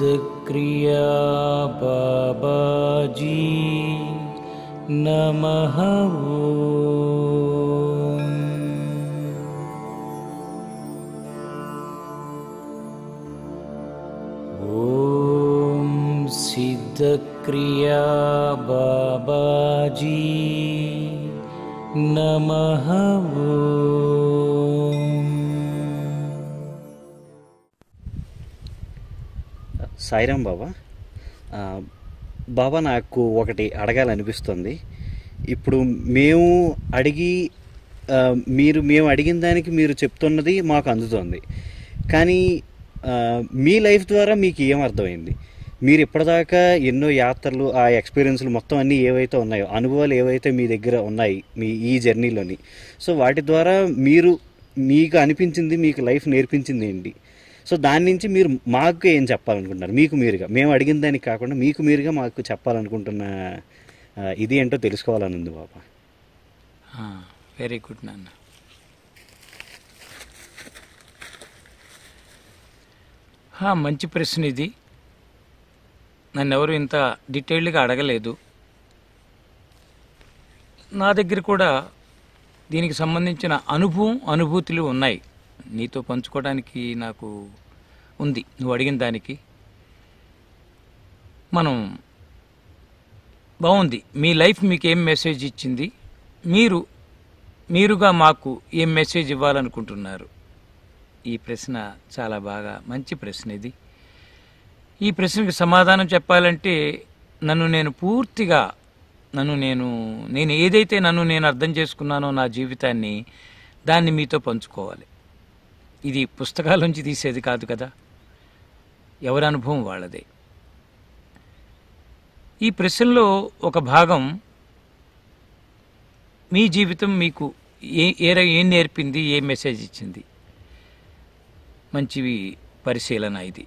क्रिया बाबाजी नमः ॐ सिद्ध क्रिया बबाजी नमः సాయిరామ్ బాబా బాబా నాకు ఒకటి అడగాలనిపిస్తుంది ఇప్పుడు మేము అడిగి మీరు మేము అడిగిన దానికి మీరు చెప్తున్నది మాకు అందుతుంది కానీ మీ లైఫ్ ద్వారా మీకు ఏం అర్థమైంది మీరు ఇప్పటిదాకా ఎన్నో యాత్రలు ఆ ఎక్స్పీరియన్స్లు మొత్తం అన్నీ ఏవైతే ఉన్నాయో అనుభవాలు ఏవైతే మీ దగ్గర ఉన్నాయి మీ ఈ జర్నీలోని సో వాటి ద్వారా మీరు మీకు అనిపించింది మీకు లైఫ్ నేర్పించింది ఏంటి సో దాని నుంచి మీరు మాకు ఏం చెప్పాలనుకుంటున్నారు మీకు మీరుగా మేము అడిగిన దానికి కాకుండా మీకు మీరుగా మాకు చెప్పాలనుకుంటున్న ఇది ఏంటో తెలుసుకోవాలని ఉంది బాబా వెరీ గుడ్ నాన్న మంచి ప్రశ్న ఇది నన్ను ఎవరు ఇంత డీటెయిల్డ్గా అడగలేదు నా దగ్గర కూడా దీనికి సంబంధించిన అనుభవం అనుభూతులు ఉన్నాయి నీతో పంచుకోవడానికి నాకు ఉంది నువ్వు అడిగిన దానికి మనం బాగుంది మీ లైఫ్ మీకు ఏం మెసేజ్ ఇచ్చింది మీరు మీరుగా మాకు ఏం మెసేజ్ ఇవ్వాలనుకుంటున్నారు ఈ ప్రశ్న చాలా బాగా మంచి ప్రశ్న ఇది ఈ ప్రశ్నకు సమాధానం చెప్పాలంటే నన్ను నేను పూర్తిగా నన్ను నేను నేను ఏదైతే నన్ను నేను అర్థం చేసుకున్నానో నా జీవితాన్ని దాన్ని మీతో పంచుకోవాలి ఇది పుస్తకాల నుంచి తీసేది కాదు కదా ఎవరి అనుభవం వాళ్ళదే ఈ ప్రశ్నలో ఒక భాగం మీ జీవితం మీకు ఏ ఏం నేర్పింది ఏ మెసేజ్ ఇచ్చింది మంచివి పరిశీలన ఇది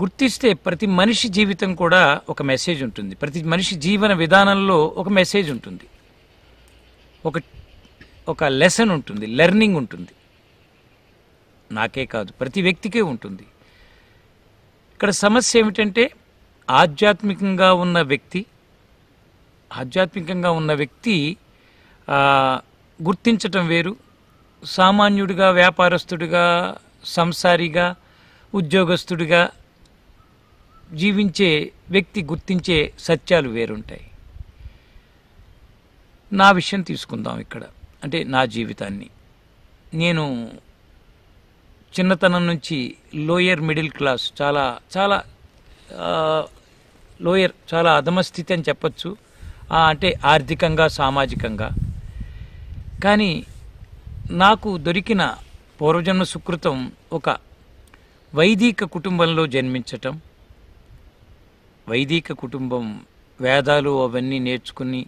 గుర్తిస్తే ప్రతి మనిషి జీవితం కూడా ఒక మెసేజ్ ఉంటుంది ప్రతి మనిషి జీవన విధానంలో ఒక మెసేజ్ ఉంటుంది ఒక ఒక లెసన్ ఉంటుంది లెర్నింగ్ ఉంటుంది నాకే కాదు ప్రతి వ్యక్తికే ఉంటుంది ఇక్కడ సమస్య ఏమిటంటే ఆధ్యాత్మికంగా ఉన్న వ్యక్తి ఆధ్యాత్మికంగా ఉన్న వ్యక్తి గుర్తించటం వేరు సామాన్యుడిగా వ్యాపారస్తుడిగా సంసారిగా ఉద్యోగస్తుడిగా జీవించే వ్యక్తి గుర్తించే సత్యాలు వేరుంటాయి నా విషయం తీసుకుందాం ఇక్కడ అంటే నా జీవితాన్ని నేను చిన్నతనం నుంచి లోయర్ మిడిల్ క్లాస్ చాలా చాలా లోయర్ చాలా అధమస్థితి అని చెప్పచ్చు అంటే ఆర్థికంగా సామాజికంగా కానీ నాకు దొరికిన పూర్వజన్మ సుకృతం ఒక వైదిక కుటుంబంలో జన్మించటం వైదిక కుటుంబం వేదాలు అవన్నీ నేర్చుకుని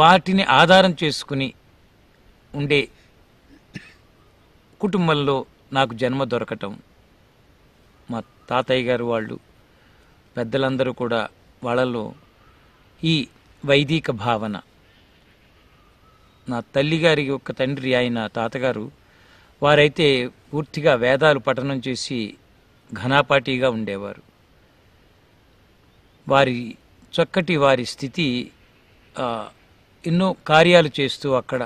వాటిని ఆధారం చేసుకుని ఉండే కుటుంబంలో నాకు జన్మ దొరకటం మా తాతయ్య గారు వాళ్ళు పెద్దలందరూ కూడా వాళ్ళలో ఈ వైదిక భావన నా తల్లిగారి యొక్క తండ్రి ఆయన తాతగారు వారైతే పూర్తిగా వేదాలు పఠనం చేసి ఘనాపాటిగా ఉండేవారు వారి చక్కటి వారి స్థితి ఎన్నో కార్యాలు చేస్తూ అక్కడ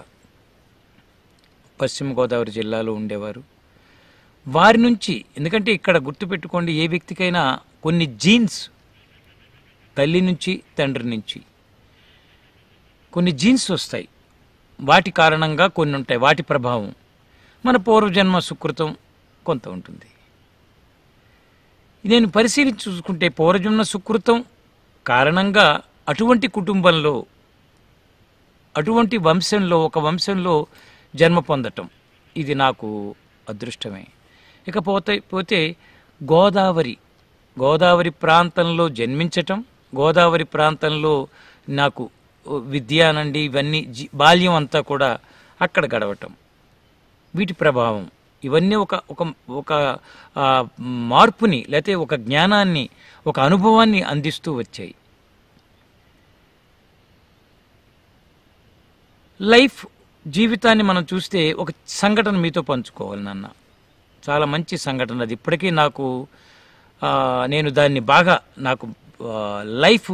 పశ్చిమ గోదావరి జిల్లాలో ఉండేవారు వారి నుంచి ఎందుకంటే ఇక్కడ గుర్తుపెట్టుకోండి ఏ వ్యక్తికైనా కొన్ని జీన్స్ తల్లి నుంచి తండ్రి నుంచి కొన్ని జీన్స్ వస్తాయి వాటి కారణంగా కొన్ని ఉంటాయి వాటి ప్రభావం మన పూర్వజన్మ సుకృతం కొంత ఉంటుంది నేను పరిశీలించి చూసుకుంటే పూర్వజన్మ సుకృతం కారణంగా అటువంటి కుటుంబంలో అటువంటి వంశంలో ఒక వంశంలో జన్మ పొందటం ఇది నాకు అదృష్టమే ఇకపోతే పోతే గోదావరి గోదావరి ప్రాంతంలో జన్మించటం గోదావరి ప్రాంతంలో నాకు విద్యానండి ఇవన్నీ బాల్యం అంతా కూడా అక్కడ గడవటం వీటి ప్రభావం ఇవన్నీ ఒక ఒక ఒక మార్పుని లేకపోతే ఒక జ్ఞానాన్ని ఒక అనుభవాన్ని అందిస్తూ వచ్చాయి లైఫ్ జీవితాన్ని మనం చూస్తే ఒక సంఘటన మీతో పంచుకోవాలి నాన్న చాలా మంచి సంఘటన అది ఇప్పటికీ నాకు నేను దాన్ని బాగా నాకు లైఫ్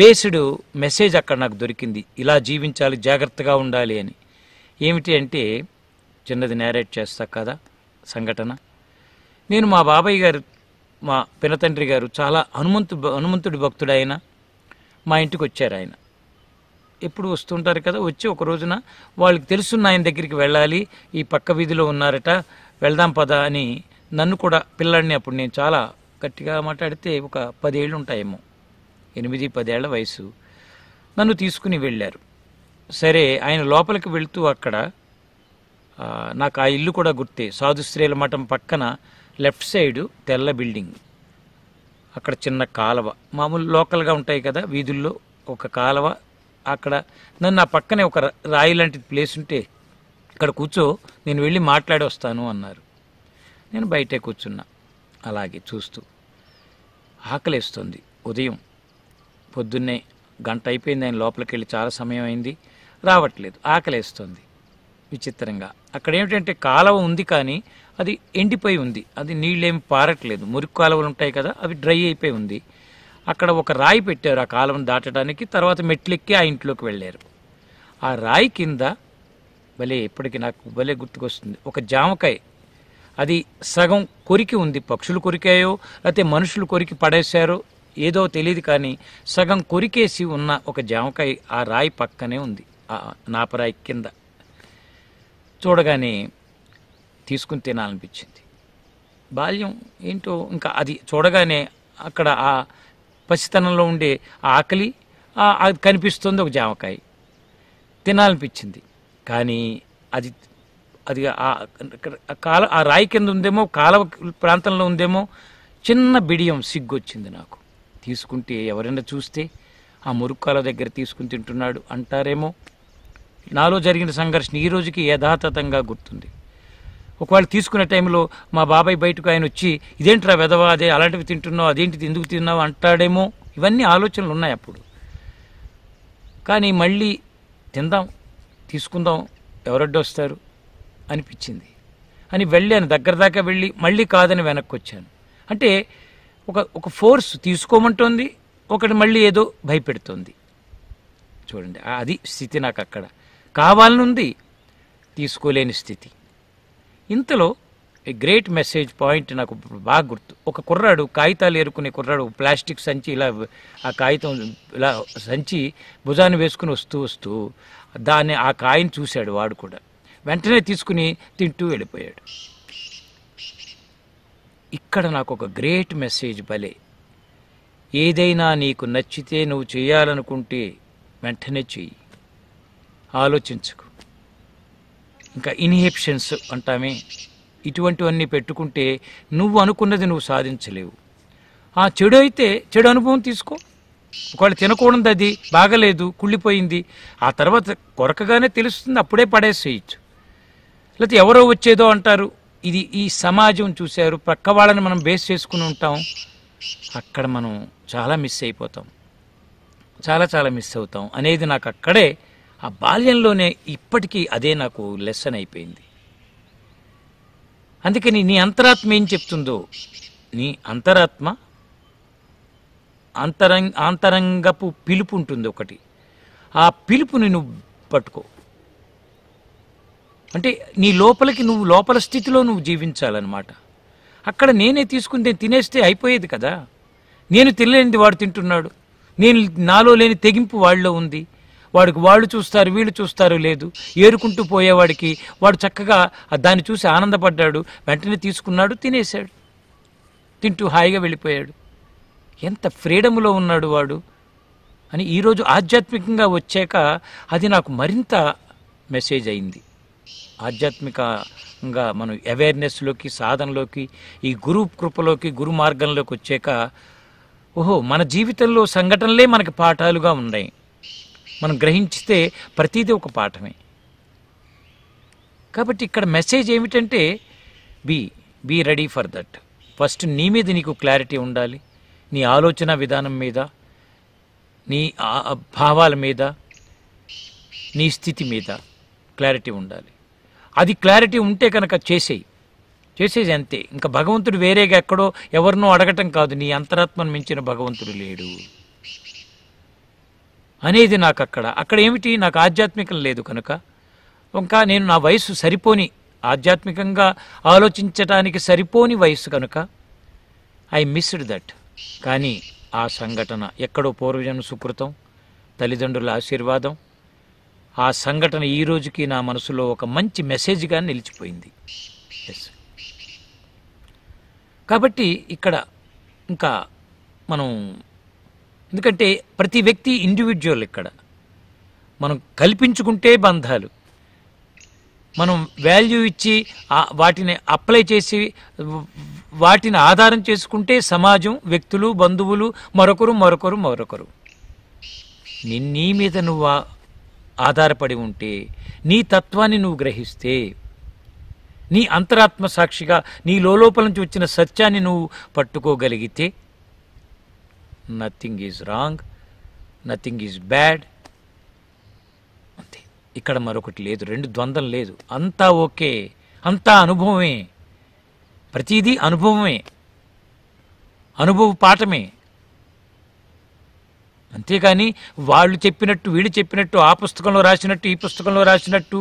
బేస్డ్ మెసేజ్ అక్కడ నాకు దొరికింది ఇలా జీవించాలి జాగ్రత్తగా ఉండాలి అని ఏమిటి అంటే చిన్నది నేరేట్ చేస్తా కదా సంఘటన నేను మా బాబాయ్ గారు మా పినతండ్రి గారు చాలా హనుమంతు హనుమంతుడి ఆయన మా ఇంటికి వచ్చారు ఆయన ఎప్పుడు వస్తుంటారు కదా వచ్చి ఒక రోజున వాళ్ళకి తెలుసున్న ఆయన దగ్గరికి వెళ్ళాలి ఈ పక్క వీధిలో ఉన్నారట వెళ్దాం పదా అని నన్ను కూడా పిల్లాడిని అప్పుడు నేను చాలా గట్టిగా మాట్లాడితే ఒక పదేళ్ళు ఉంటాయేమో ఎనిమిది పదేళ్ల వయసు నన్ను తీసుకుని వెళ్ళారు సరే ఆయన లోపలికి వెళుతూ అక్కడ నాకు ఆ ఇల్లు కూడా గుర్తే సాధుశ్రీల మఠం పక్కన లెఫ్ట్ సైడు తెల్ల బిల్డింగ్ అక్కడ చిన్న కాలవ మామూలు లోకల్గా ఉంటాయి కదా వీధుల్లో ఒక కాలవ అక్కడ నన్ను నా పక్కనే ఒక రాయి లాంటి ప్లేస్ ఉంటే ఇక్కడ కూర్చో నేను వెళ్ళి మాట్లాడి వస్తాను అన్నారు నేను బయటే కూర్చున్నా అలాగే చూస్తూ ఆకలేస్తుంది ఉదయం పొద్దున్నే గంట అయిపోయింది ఆయన లోపలికి వెళ్ళి చాలా సమయం అయింది రావట్లేదు ఆకలేస్తుంది విచిత్రంగా అక్కడ ఏమిటంటే కాలువ ఉంది కానీ అది ఎండిపోయి ఉంది అది నీళ్ళేమి పారట్లేదు మురికి కాలువలు ఉంటాయి కదా అవి డ్రై అయిపోయి ఉంది అక్కడ ఒక రాయి పెట్టారు ఆ కాలం దాటడానికి తర్వాత మెట్లెక్కి ఆ ఇంట్లోకి వెళ్ళారు ఆ రాయి కింద భలే ఎప్పటికీ నాకు భలే గుర్తుకొస్తుంది ఒక జామకాయ అది సగం కొరికి ఉంది పక్షులు కొరికాయో లేకపోతే మనుషులు కొరికి పడేశారో ఏదో తెలియదు కానీ సగం కొరికేసి ఉన్న ఒక జామకాయ ఆ రాయి పక్కనే ఉంది ఆ నాపరాయి కింద చూడగానే తీసుకుని తినాలనిపించింది బాల్యం ఏంటో ఇంకా అది చూడగానే అక్కడ ఆ పసితనంలో ఉండే ఆకలి అది కనిపిస్తుంది ఒక జామకాయ తినాలనిపించింది కానీ అది అది కాల ఆ రాయి కింద ఉందేమో కాలవ ప్రాంతంలో ఉందేమో చిన్న బిడియం సిగ్గొచ్చింది నాకు తీసుకుంటే ఎవరైనా చూస్తే ఆ మురుక్కాల దగ్గర తీసుకుని తింటున్నాడు అంటారేమో నాలో జరిగిన సంఘర్షణ ఈ రోజుకి యథాతథంగా గుర్తుంది ఒకవేళ తీసుకునే టైంలో మా బాబాయ్ బయటకు ఆయన వచ్చి ఇదేంట్రా వెధవా అదే అలాంటివి తింటున్నావు అదేంటి ఎందుకు తిన్నావు అంటాడేమో ఇవన్నీ ఆలోచనలు ఉన్నాయి అప్పుడు కానీ మళ్ళీ తిందాం తీసుకుందాం ఎవరడ్డొస్తారు అనిపించింది అని వెళ్ళాను దగ్గర దాకా వెళ్ళి మళ్ళీ కాదని వెనక్కి వచ్చాను అంటే ఒక ఒక ఫోర్స్ తీసుకోమంటోంది ఒకటి మళ్ళీ ఏదో భయపెడుతోంది చూడండి అది స్థితి నాకు అక్కడ కావాలనుంది తీసుకోలేని స్థితి ఇంతలో ఏ గ్రేట్ మెసేజ్ పాయింట్ నాకు బాగా గుర్తు ఒక కుర్రాడు కాగితాలు ఏరుకునే కుర్రాడు ప్లాస్టిక్ సంచి ఇలా ఆ కాగితం ఇలా సంచి భుజాన్ని వేసుకుని వస్తూ వస్తూ దాన్ని ఆ కాయని చూశాడు వాడు కూడా వెంటనే తీసుకుని తింటూ వెళ్ళిపోయాడు ఇక్కడ నాకు ఒక గ్రేట్ మెసేజ్ భలే ఏదైనా నీకు నచ్చితే నువ్వు చేయాలనుకుంటే వెంటనే చెయ్యి ఆలోచించుకు ఇంకా ఇన్హిబిషన్స్ అంటామే ఇటువంటివన్నీ పెట్టుకుంటే నువ్వు అనుకున్నది నువ్వు సాధించలేవు ఆ చెడు అయితే చెడు అనుభవం తీసుకో ఒకవేళ తినకూడదు అది బాగలేదు కుళ్ళిపోయింది ఆ తర్వాత కొరకగానే తెలుస్తుంది అప్పుడే పడేసేయచ్చు లేకపోతే ఎవరో వచ్చేదో అంటారు ఇది ఈ సమాజం చూశారు ప్రక్క వాళ్ళని మనం బేస్ చేసుకుని ఉంటాం అక్కడ మనం చాలా మిస్ అయిపోతాం చాలా చాలా మిస్ అవుతాం అనేది నాకు అక్కడే ఆ బాల్యంలోనే ఇప్పటికీ అదే నాకు లెసన్ అయిపోయింది అందుకని నీ అంతరాత్మ ఏం చెప్తుందో నీ అంతరాత్మ అంతరంగ అంతరంగపు పిలుపు ఉంటుంది ఒకటి ఆ పిలుపుని నువ్వు పట్టుకో అంటే నీ లోపలికి నువ్వు లోపల స్థితిలో నువ్వు జీవించాలన్నమాట అక్కడ నేనే తీసుకుంటే తినేస్తే అయిపోయేది కదా నేను తినలేనిది వాడు తింటున్నాడు నేను నాలో లేని తెగింపు వాళ్ళలో ఉంది వాడికి వాళ్ళు చూస్తారు వీళ్ళు చూస్తారు లేదు ఏరుకుంటూ పోయేవాడికి వాడు చక్కగా దాన్ని చూసి ఆనందపడ్డాడు వెంటనే తీసుకున్నాడు తినేశాడు తింటూ హాయిగా వెళ్ళిపోయాడు ఎంత ఫ్రీడంలో ఉన్నాడు వాడు అని ఈరోజు ఆధ్యాత్మికంగా వచ్చాక అది నాకు మరింత మెసేజ్ అయింది ఆధ్యాత్మికంగా మనం అవేర్నెస్లోకి సాధనలోకి ఈ గురు కృపలోకి గురు మార్గంలోకి వచ్చాక ఓహో మన జీవితంలో సంఘటనలే మనకి పాఠాలుగా ఉన్నాయి మనం గ్రహించితే ప్రతిదీ ఒక పాఠమే కాబట్టి ఇక్కడ మెసేజ్ ఏమిటంటే be be ready for that first నీ మీద నీకు క్లారిటీ ఉండాలి నీ ఆలోచన విధానం మీద నీ భావాల మీద నీ స్థితి మీద క్లారిటీ ఉండాలి అది క్లారిటీ ఉంటే కనుక చేసేయి చేసేది అంతే ఇంకా భగవంతుడు వేరేగా ఎక్కడో ఎవరినో అడగటం కాదు నీ అంతరాత్మను మించిన భగవంతుడు లేడు అనేది నాకు అక్కడ అక్కడ ఏమిటి నాకు ఆధ్యాత్మికం లేదు కనుక ఇంకా నేను నా వయసు సరిపోని ఆధ్యాత్మికంగా ఆలోచించటానికి సరిపోని వయసు కనుక ఐ మిస్డ్ దట్ కానీ ఆ సంఘటన ఎక్కడో పూర్వజన్మ సుకృతం తల్లిదండ్రుల ఆశీర్వాదం ఆ సంఘటన ఈ రోజుకి నా మనసులో ఒక మంచి మెసేజ్గా నిలిచిపోయింది ఎస్ కాబట్టి ఇక్కడ ఇంకా మనం ఎందుకంటే ప్రతి వ్యక్తి ఇండివిజువల్ ఇక్కడ మనం కల్పించుకుంటే బంధాలు మనం వాల్యూ ఇచ్చి వాటిని అప్లై చేసి వాటిని ఆధారం చేసుకుంటే సమాజం వ్యక్తులు బంధువులు మరొకరు మరొకరు మరొకరు నీ మీద నువ్వు ఆధారపడి ఉంటే నీ తత్వాన్ని నువ్వు గ్రహిస్తే నీ అంతరాత్మ సాక్షిగా నీ లోపల నుంచి వచ్చిన సత్యాన్ని నువ్వు పట్టుకోగలిగితే nothing is wrong nothing is bad అంతే ఇక్కడ మరొకటి లేదు రెండు ద్వంద్వం లేదు అంతా ఓకే అంతా అనుభవమే ప్రతిదీ అనుభవమే అనుభవ పాఠమే అంతేకాని వాళ్ళు చెప్పినట్టు వీళ్ళు చెప్పినట్టు ఆ పుస్తకంలో రాసినట్టు ఈ పుస్తకంలో రాసినట్టు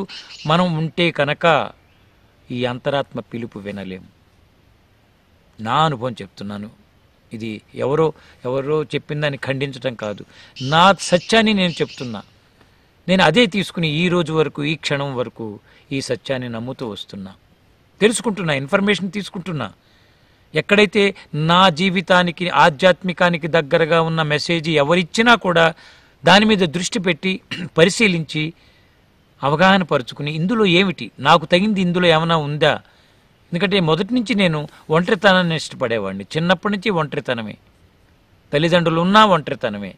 మనం ఉంటే కనుక ఈ అంతరాత్మ పిలుపు వినలేము నా అనుభవం చెప్తున్నాను ఇది ఎవరో ఎవరో చెప్పిందని ఖండించడం కాదు నా సత్యాన్ని నేను చెప్తున్నా నేను అదే తీసుకుని ఈ రోజు వరకు ఈ క్షణం వరకు ఈ సత్యాన్ని నమ్ముతూ వస్తున్నా తెలుసుకుంటున్నా ఇన్ఫర్మేషన్ తీసుకుంటున్నా ఎక్కడైతే నా జీవితానికి ఆధ్యాత్మికానికి దగ్గరగా ఉన్న మెసేజ్ ఎవరిచ్చినా కూడా దాని మీద దృష్టి పెట్టి పరిశీలించి అవగాహన పరుచుకుని ఇందులో ఏమిటి నాకు తగింది ఇందులో ఏమైనా ఉందా ఎందుకంటే మొదటి నుంచి నేను ఒంటరితనాన్ని ఇష్టపడేవాడిని చిన్నప్పటి నుంచి ఒంటరితనమే తల్లిదండ్రులు ఉన్నా ఒంటరితనమే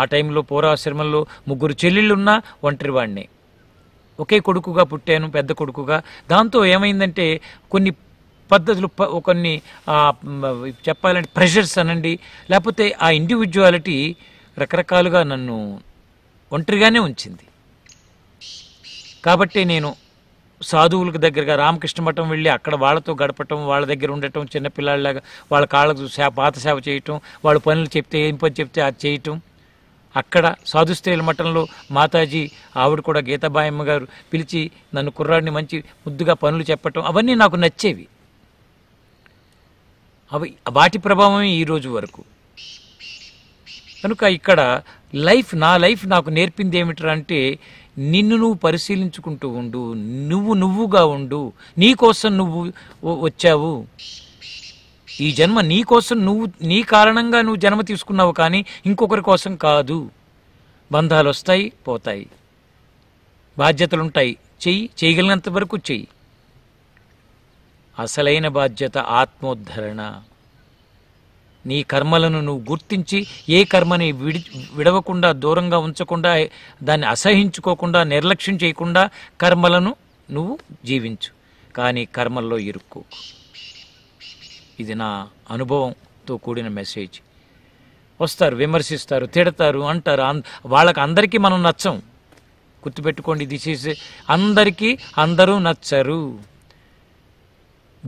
ఆ టైంలో పూర్వాశ్రమంలో ముగ్గురు చెల్లెళ్ళున్నా ఒంటరివాడిని ఒకే కొడుకుగా పుట్టాను పెద్ద కొడుకుగా దాంతో ఏమైందంటే కొన్ని పద్ధతులు కొన్ని చెప్పాలంటే ప్రెషర్స్ అనండి లేకపోతే ఆ ఇండివిజువాలిటీ రకరకాలుగా నన్ను ఒంటరిగానే ఉంచింది కాబట్టి నేను సాధువులకి దగ్గరగా రామకృష్ణ మఠం వెళ్ళి అక్కడ వాళ్ళతో గడపటం వాళ్ళ దగ్గర ఉండటం చిన్నపిల్లలాగా వాళ్ళ కాళ్ళకు పాత సేవ చేయటం వాళ్ళ పనులు చెప్తే ఏం పని చెప్తే అది చేయటం అక్కడ సాధు స్త్రీల మఠంలో మాతాజీ ఆవిడ కూడా గీతాబాయమ్మ గారు పిలిచి నన్ను కుర్రాడిని మంచి ముద్దుగా పనులు చెప్పటం అవన్నీ నాకు నచ్చేవి అవి వాటి ప్రభావమే ఈరోజు వరకు కనుక ఇక్కడ లైఫ్ నా లైఫ్ నాకు నేర్పింది ఏమిటంటే నిన్ను నువ్వు పరిశీలించుకుంటూ ఉండు నువ్వు నువ్వుగా ఉండు నీకోసం నువ్వు వచ్చావు ఈ జన్మ నీకోసం నువ్వు నీ కారణంగా నువ్వు జన్మ తీసుకున్నావు కానీ ఇంకొకరి కోసం కాదు బంధాలు వస్తాయి పోతాయి బాధ్యతలుంటాయి చెయ్యి చేయగలిగినంత వరకు చెయ్యి అసలైన బాధ్యత ఆత్మోద్ధరణ నీ కర్మలను నువ్వు గుర్తించి ఏ కర్మని విడి విడవకుండా దూరంగా ఉంచకుండా దాన్ని అసహించుకోకుండా నిర్లక్ష్యం చేయకుండా కర్మలను నువ్వు జీవించు కానీ కర్మల్లో ఇరుక్కు ఇది నా అనుభవంతో కూడిన మెసేజ్ వస్తారు విమర్శిస్తారు తిడతారు అంటారు వాళ్ళకి అందరికీ మనం నచ్చం గుర్తుపెట్టుకోండి దిస్ ఈజ్ అందరికీ అందరూ నచ్చరు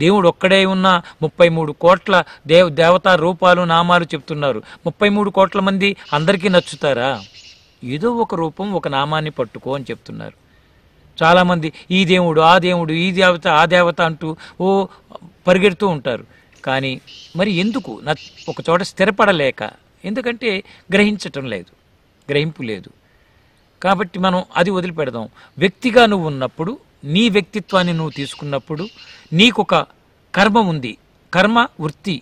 దేవుడు ఒక్కడే ఉన్న ముప్పై మూడు కోట్ల దేవ దేవతా రూపాలు నామాలు చెప్తున్నారు ముప్పై మూడు కోట్ల మంది అందరికీ నచ్చుతారా ఏదో ఒక రూపం ఒక నామాన్ని పట్టుకో అని చెప్తున్నారు చాలామంది ఈ దేవుడు ఆ దేవుడు ఈ దేవత ఆ దేవత అంటూ ఓ పరిగెడుతూ ఉంటారు కానీ మరి ఎందుకు నా ఒక చోట స్థిరపడలేక ఎందుకంటే గ్రహించటం లేదు గ్రహింపు లేదు కాబట్టి మనం అది వదిలిపెడదాం వ్యక్తిగా నువ్వు ఉన్నప్పుడు నీ వ్యక్తిత్వాన్ని నువ్వు తీసుకున్నప్పుడు నీకొక కర్మ ఉంది కర్మ వృత్తి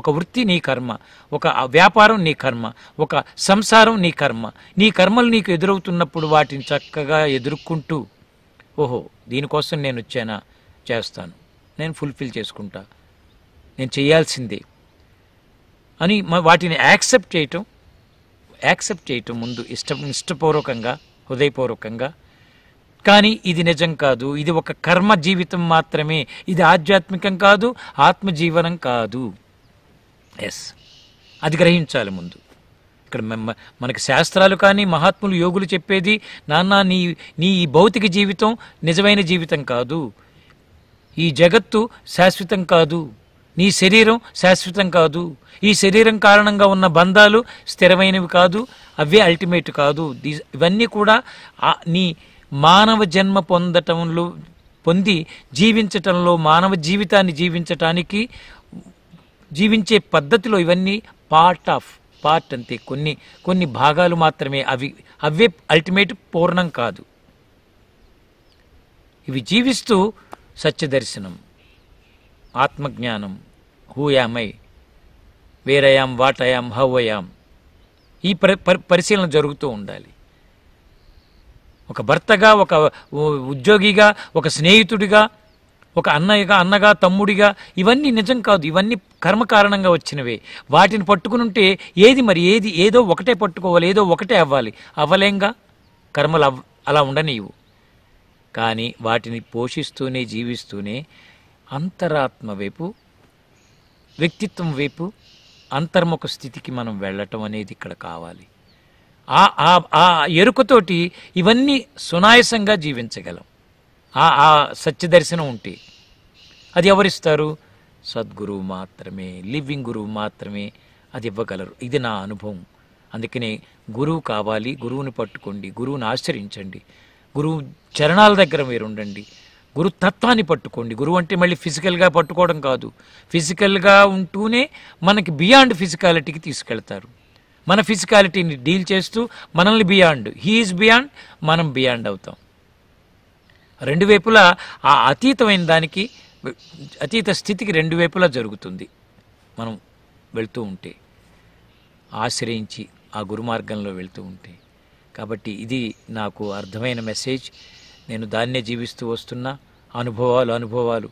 ఒక వృత్తి నీ కర్మ ఒక వ్యాపారం నీ కర్మ ఒక సంసారం నీ కర్మ నీ కర్మలు నీకు ఎదురవుతున్నప్పుడు వాటిని చక్కగా ఎదుర్కొంటూ ఓహో దీనికోసం నేను వచ్చానా చేస్తాను నేను ఫుల్ఫిల్ చేసుకుంటా నేను చేయాల్సిందే అని వాటిని యాక్సెప్ట్ చేయటం యాక్సెప్ట్ చేయటం ముందు ఇష్ట ఇష్టపూర్వకంగా హృదయపూర్వకంగా కానీ ఇది నిజం కాదు ఇది ఒక కర్మ జీవితం మాత్రమే ఇది ఆధ్యాత్మికం కాదు ఆత్మజీవనం కాదు ఎస్ అది గ్రహించాలి ముందు ఇక్కడ మనకి శాస్త్రాలు కానీ మహాత్ములు యోగులు చెప్పేది నాన్న నీ నీ ఈ భౌతిక జీవితం నిజమైన జీవితం కాదు ఈ జగత్తు శాశ్వతం కాదు నీ శరీరం శాశ్వతం కాదు ఈ శరీరం కారణంగా ఉన్న బంధాలు స్థిరమైనవి కాదు అవే అల్టిమేట్ కాదు ఇవన్నీ కూడా నీ మానవ జన్మ పొందటంలో పొంది జీవించటంలో మానవ జీవితాన్ని జీవించటానికి జీవించే పద్ధతిలో ఇవన్నీ పార్ట్ ఆఫ్ పార్ట్ అంతే కొన్ని కొన్ని భాగాలు మాత్రమే అవి అవే అల్టిమేట్ పూర్ణం కాదు ఇవి జీవిస్తూ సత్యదర్శనం ఆత్మజ్ఞానం who am I where I am what I am how I am ఈ పరిశీలన జరుగుతూ ఉండాలి ఒక భర్తగా ఒక ఉద్యోగిగా ఒక స్నేహితుడిగా ఒక అన్నయ్యగా అన్నగా తమ్ముడిగా ఇవన్నీ నిజం కాదు ఇవన్నీ కర్మ కారణంగా వచ్చినవే వాటిని పట్టుకుని ఉంటే ఏది మరి ఏది ఏదో ఒకటే పట్టుకోవాలి ఏదో ఒకటే అవ్వాలి అవ్వలేంగా కర్మలు అవ్ అలా ఉండనివు కానీ వాటిని పోషిస్తూనే జీవిస్తూనే అంతరాత్మ వైపు వ్యక్తిత్వం వైపు అంతర్ముఖ స్థితికి మనం వెళ్ళటం అనేది ఇక్కడ కావాలి ఆ ఆ ఎరుకతోటి ఇవన్నీ సునాయసంగా జీవించగలం ఆ ఆ సత్యదర్శనం ఉంటే అది ఎవరిస్తారు సద్గురువు మాత్రమే లివింగ్ గురువు మాత్రమే అది ఇవ్వగలరు ఇది నా అనుభవం అందుకనే గురువు కావాలి గురువుని పట్టుకోండి గురువుని ఆశ్రయించండి గురువు చరణాల దగ్గర మీరు ఉండండి గురు తత్వాన్ని పట్టుకోండి గురువు అంటే మళ్ళీ ఫిజికల్గా పట్టుకోవడం కాదు ఫిజికల్గా ఉంటూనే మనకి బియాండ్ ఫిజికాలిటీకి తీసుకెళ్తారు మన ఫిజికాలిటీని డీల్ చేస్తూ మనల్ని బియాండ్ హీఈస్ బియాండ్ మనం బియాండ్ అవుతాం రెండు వైపులా ఆ అతీతమైన దానికి అతీత స్థితికి రెండు వైపులా జరుగుతుంది మనం వెళ్తూ ఉంటే ఆశ్రయించి ఆ గురుమార్గంలో వెళ్తూ ఉంటే కాబట్టి ఇది నాకు అర్థమైన మెసేజ్ నేను దాన్నే జీవిస్తూ వస్తున్నా అనుభవాలు అనుభవాలు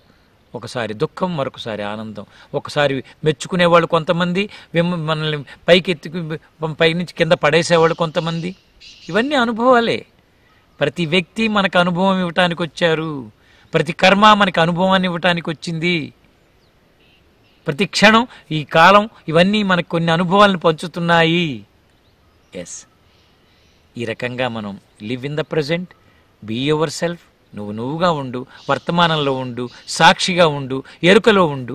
ఒకసారి దుఃఖం మరొకసారి ఆనందం ఒకసారి మెచ్చుకునేవాళ్ళు కొంతమంది మనల్ని పైకి ఎత్తుకు పైనుంచి కింద పడేసేవాళ్ళు కొంతమంది ఇవన్నీ అనుభవాలే ప్రతి వ్యక్తి మనకు అనుభవం ఇవ్వటానికి వచ్చారు ప్రతి కర్మ మనకు అనుభవాన్ని ఇవ్వటానికి వచ్చింది ప్రతి క్షణం ఈ కాలం ఇవన్నీ మనకు కొన్ని అనుభవాలను పంచుతున్నాయి ఎస్ ఈ రకంగా మనం live in the present be yourself నువ్వు నువ్వుగా ఉండు వర్తమానంలో ఉండు సాక్షిగా ఉండు ఎరుకలో ఉండు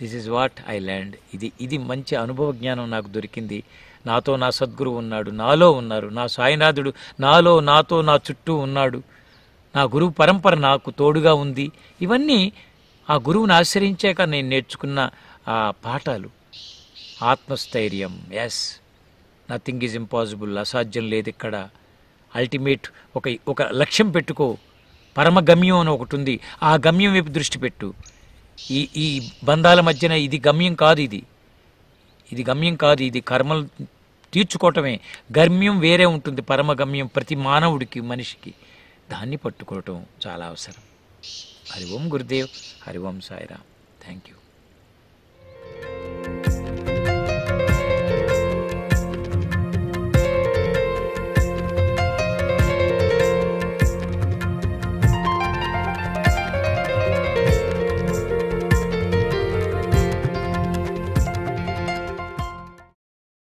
this is what I land ఇది ఇది మంచి అనుభవ జ్ఞానం నాకు దొరికింది నాతో నా సద్గురువు ఉన్నాడు నాలో ఉన్నారు నా సాయినాథుడు నాలో నాతో నా చుట్టూ ఉన్నాడు నా గురువు పరంపర నాకు తోడుగా ఉంది ఇవన్నీ ఆ గురువుని ఆశ్రయించాక నేను నేర్చుకున్న ఆ పాఠాలు ఆత్మస్థైర్యం ఎస్ నథింగ్ ఈజ్ ఇంపాసిబుల్ అసాధ్యం లేదు ఇక్కడ అల్టిమేట్ ఒక ఒక లక్ష్యం పెట్టుకో పరమ గమ్యం అని ఒకటి ఉంది ఆ గమ్యం వైపు దృష్టి పెట్టు ఈ ఈ బంధాల మధ్యన ఇది గమ్యం కాదు ఇది ఇది గమ్యం కాదు ఇది కర్మలు తీర్చుకోవటమే గమ్యం వేరే ఉంటుంది పరమ గమ్యం ప్రతి మానవుడికి మనిషికి దాన్ని పట్టుకోవటం చాలా అవసరం హరి ఓం గురుదేవ్ హరి ఓం సాయిరామ్ థ్యాంక్ యూ